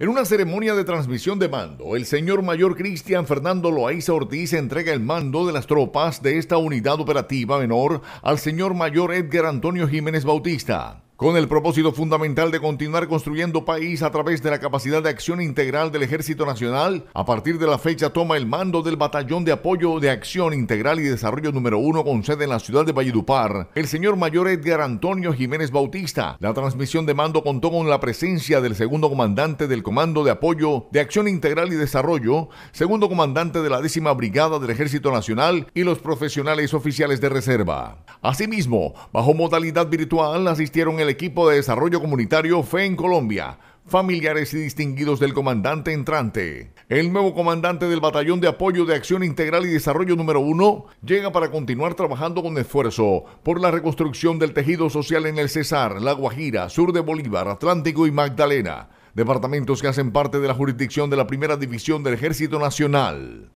En una ceremonia de transmisión de mando, el señor mayor Cristian Fernando Loaiza Ortiz entrega el mando de las tropas de esta unidad operativa menor al señor mayor Edgar Antonio Jiménez Bautista. Con el propósito fundamental de continuar construyendo país a través de la capacidad de acción integral del Ejército Nacional, a partir de la fecha toma el mando del Batallón de Apoyo de Acción Integral y Desarrollo número 1 con sede en la ciudad de Valledupar, el señor mayor Edgar Antonio Jiménez Bautista. La transmisión de mando contó con la presencia del segundo comandante del Comando de Apoyo de Acción Integral y Desarrollo, segundo comandante de la décima Brigada del Ejército Nacional y los profesionales oficiales de reserva. Asimismo, bajo modalidad virtual asistieron el equipo de desarrollo comunitario FE en Colombia, familiares y distinguidos del comandante entrante. El nuevo comandante del Batallón de Apoyo de Acción Integral y Desarrollo número 1 llega para continuar trabajando con esfuerzo por la reconstrucción del tejido social en el Cesar, La Guajira, sur de Bolívar, Atlántico y Magdalena, departamentos que hacen parte de la jurisdicción de la Primera División del Ejército Nacional.